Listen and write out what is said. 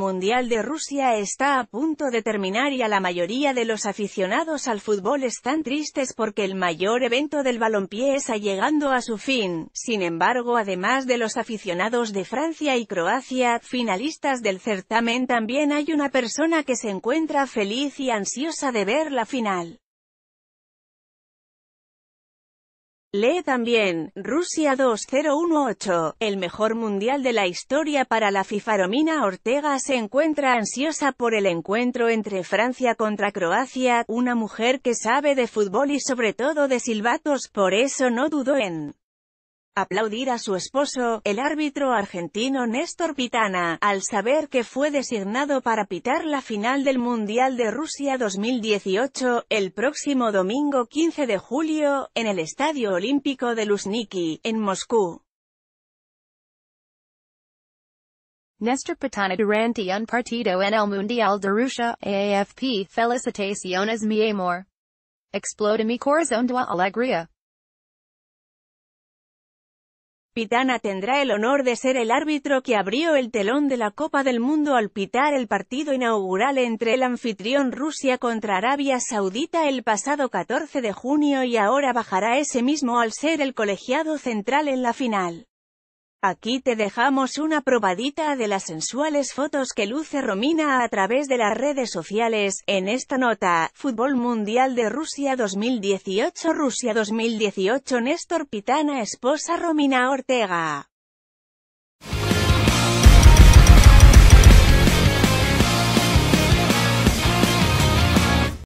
Mundial de Rusia está a punto de terminar y a la mayoría de los aficionados al fútbol están tristes porque el mayor evento del balompié está llegando a su fin. Sin embargo, además de los aficionados de Francia y Croacia, finalistas del certamen también hay una persona que se encuentra feliz y ansiosa de ver la final. Lee también, Rusia 2018, el mejor mundial de la historia para la Fifaromina Ortega se encuentra ansiosa por el encuentro entre Francia contra Croacia, una mujer que sabe de fútbol y sobre todo de silbatos, por eso no dudó en aplaudir a su esposo, el árbitro argentino Néstor Pitana, al saber que fue designado para pitar la final del Mundial de Rusia 2018, el próximo domingo 15 de julio, en el Estadio Olímpico de Luzhniki, en Moscú. Néstor Pitana durante un partido en el Mundial de Rusia, AFP, felicitaciones mi amor. Explode mi corazón de alegría. Pitana tendrá el honor de ser el árbitro que abrió el telón de la Copa del Mundo al pitar el partido inaugural entre el anfitrión Rusia contra Arabia Saudita el pasado 14 de junio y ahora bajará ese mismo al ser el colegiado central en la final. Aquí te dejamos una probadita de las sensuales fotos que luce Romina a través de las redes sociales, en esta nota, Fútbol Mundial de Rusia 2018 Rusia 2018 Néstor Pitana esposa Romina Ortega